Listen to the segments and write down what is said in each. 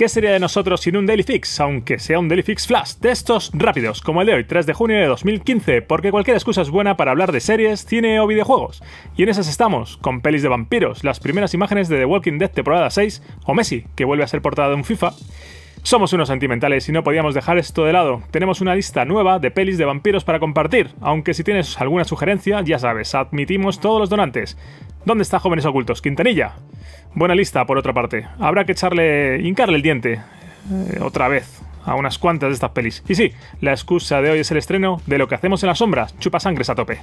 ¿Qué sería de nosotros sin un Daily Fix, aunque sea un Daily Fix Flash, de rápidos, como el de hoy, 3 de junio de 2015? Porque cualquier excusa es buena para hablar de series, cine o videojuegos. Y en esas estamos, con pelis de vampiros, las primeras imágenes de The Walking Dead temporada 6, o Messi, que vuelve a ser portada de un FIFA. Somos unos sentimentales y no podíamos dejar esto de lado. Tenemos una lista nueva de pelis de vampiros para compartir, aunque si tienes alguna sugerencia, ya sabes, admitimos todos los donantes. ¿Dónde está Jóvenes Ocultos? Quintanilla. Buena lista, por otra parte. Habrá que echarle, hincarle el diente. Eh, otra vez, a unas cuantas de estas pelis. Y sí, la excusa de hoy es el estreno de Lo que hacemos en las sombras, chupa sangres a tope.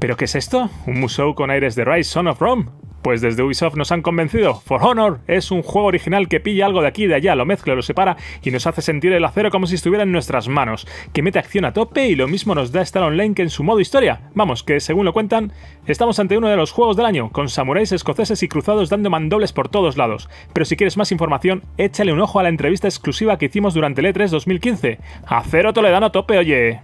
¿Pero qué es esto? ¿Un museo con aires de Rise, Son of Rome? Pues desde Ubisoft nos han convencido. For Honor es un juego original que pilla algo de aquí y de allá, lo mezcla, lo separa y nos hace sentir el acero como si estuviera en nuestras manos, que mete acción a tope y lo mismo nos da Star Online que en su modo historia. Vamos, que según lo cuentan, estamos ante uno de los juegos del año, con samuráis escoceses y cruzados dando mandobles por todos lados. Pero si quieres más información, échale un ojo a la entrevista exclusiva que hicimos durante el E3 2015. Acero Toledano a tope, oye.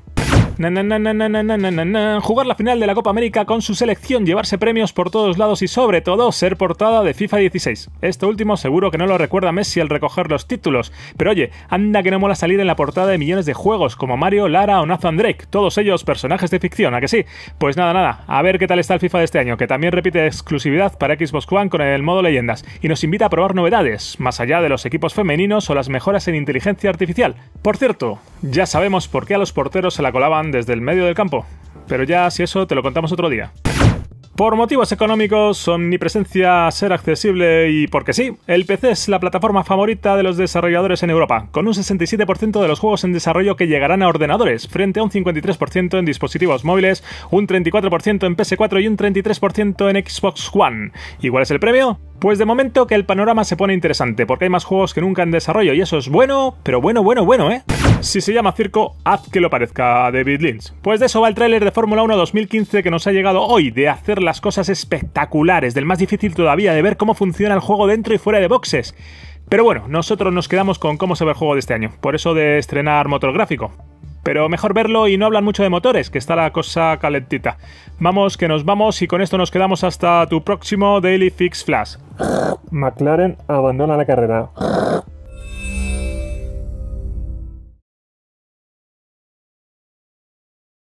Jugar la final de la Copa América con su selección, llevarse premios por todos lados y sobre todo ser portada de FIFA 16. Esto último seguro que no lo recuerda Messi al recoger los títulos, pero oye, anda que no mola salir en la portada de millones de juegos como Mario, Lara o Nathan Drake, todos ellos personajes de ficción, ¿a que sí? Pues nada, nada, a ver qué tal está el FIFA de este año, que también repite exclusividad para Xbox One con el modo leyendas y nos invita a probar novedades, más allá de los equipos femeninos o las mejoras en inteligencia artificial. Por cierto, ya sabemos por qué a los porteros se la colaban desde el medio del campo. Pero ya si eso te lo contamos otro día. Por motivos económicos, omnipresencia, ser accesible y porque sí, el PC es la plataforma favorita de los desarrolladores en Europa, con un 67% de los juegos en desarrollo que llegarán a ordenadores, frente a un 53% en dispositivos móviles, un 34% en PS4 y un 33% en Xbox One. ¿Y cuál es el premio? Pues de momento que el panorama se pone interesante, porque hay más juegos que nunca en desarrollo y eso es bueno, pero bueno, bueno, bueno, ¿eh? Si se llama circo, haz que lo parezca David Lynch. Pues de eso va el tráiler de Fórmula 1 2015 que nos ha llegado hoy, de hacer las cosas espectaculares, del más difícil todavía, de ver cómo funciona el juego dentro y fuera de boxes. Pero bueno, nosotros nos quedamos con cómo se ve el juego de este año, por eso de estrenar motor gráfico. Pero mejor verlo y no hablan mucho de motores, que está la cosa calentita. Vamos, que nos vamos y con esto nos quedamos hasta tu próximo Daily Fix Flash. McLaren abandona la carrera.